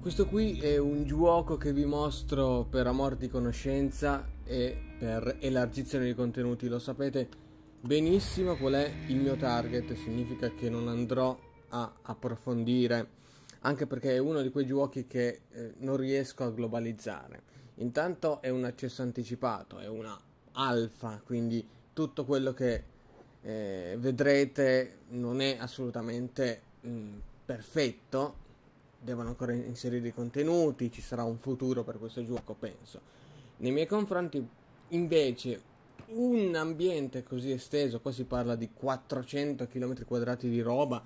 Questo qui è un gioco che vi mostro per amor di conoscenza e per elargizione di contenuti. Lo sapete benissimo qual è il mio target, significa che non andrò a approfondire, anche perché è uno di quei giochi che eh, non riesco a globalizzare. Intanto è un accesso anticipato, è una alfa, quindi tutto quello che eh, vedrete non è assolutamente mh, mm, perfetto devono ancora inserire i contenuti, ci sarà un futuro per questo gioco, penso. Nei miei confronti, invece, un ambiente così esteso, qua si parla di 400 km quadrati di roba,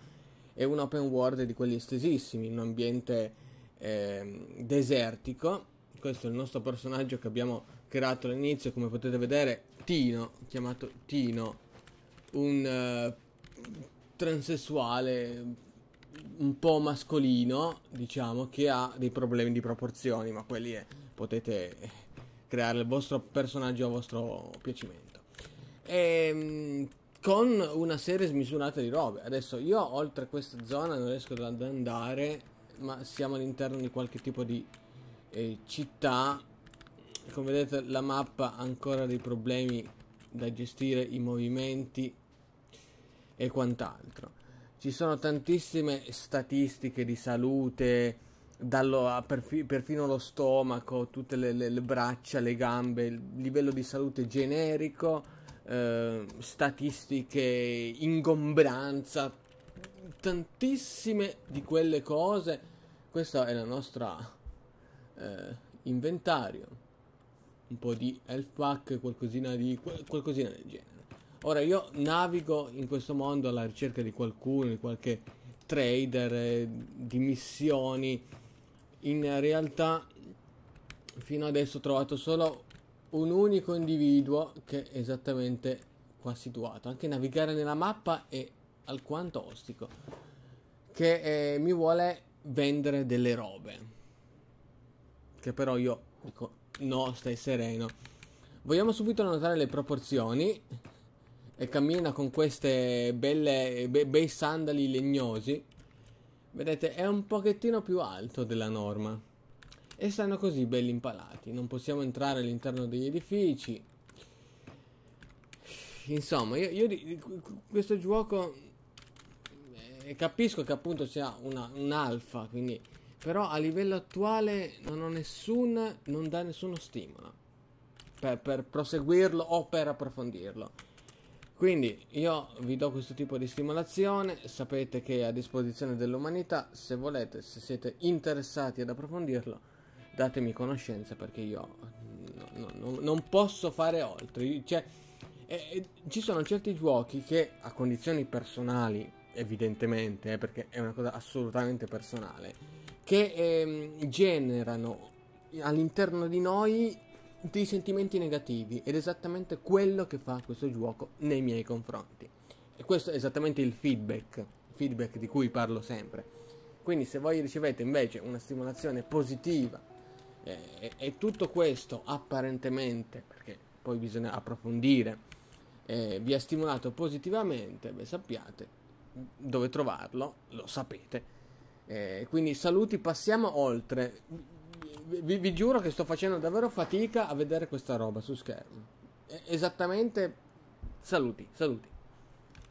e un open world di quelli estesissimi, un ambiente eh, desertico. Questo è il nostro personaggio che abbiamo creato all'inizio, come potete vedere, Tino, chiamato Tino, un uh, transessuale un po' mascolino, diciamo, che ha dei problemi di proporzioni, ma quelli è, eh, potete creare il vostro personaggio a vostro piacimento. E, ehm, con una serie smisurata di robe. Adesso io oltre questa zona non riesco ad andare, ma siamo all'interno di qualche tipo di eh, città. Come vedete la mappa ha ancora dei problemi da gestire, i movimenti e quant'altro ci sono tantissime statistiche di salute, dallo, perf- perfino lo stomaco, tutte le, le, le, braccia, le gambe, il livello di salute generico, eh, statistiche, ingombranza, tantissime di quelle cose. Questo è il nostro eh, inventario. Un po' di health pack, qualcosina, di, qualcosina del genere. Ora io navigo in questo mondo alla ricerca di qualcuno, di qualche trader, eh, di missioni. In realtà fino adesso ho trovato solo un unico individuo che è esattamente qua situato. Anche navigare nella mappa è alquanto ostico. Che eh, mi vuole vendere delle robe. Che però io dico no, stai sereno. Vogliamo subito notare le proporzioni e cammina con queste belle, be- bei sandali legnosi, vedete è un pochettino più alto della norma. E stanno così belli impalati, non possiamo entrare all'interno degli edifici. Insomma, io, io questo gioco eh, capisco che appunto sia una, un'alfa, quindi però a livello attuale non ho nessun non dà nessuno stimolo per, per proseguirlo o per approfondirlo quindi io vi do questo tipo di stimolazione, sapete che è a disposizione dell'umanità, se volete, se siete interessati ad approfondirlo, datemi conoscenza perché io no, no, non posso fare oltre. Cioè, eh, eh, ci sono certi giochi che a condizioni personali, evidentemente, eh, perché è una cosa assolutamente personale, che eh, generano all'interno di noi dei sentimenti negativi ed esattamente quello che fa questo gioco nei miei confronti. E questo è esattamente il feedback, feedback di cui parlo sempre. Quindi se voi ricevete invece una stimolazione positiva eh, e, e, tutto questo apparentemente, perché poi bisogna approfondire, eh, vi ha stimolato positivamente, beh, sappiate dove trovarlo, lo sapete. Eh, quindi saluti, passiamo oltre vi, vi, giuro che sto facendo davvero fatica a vedere questa roba su schermo. esattamente. Saluti, saluti.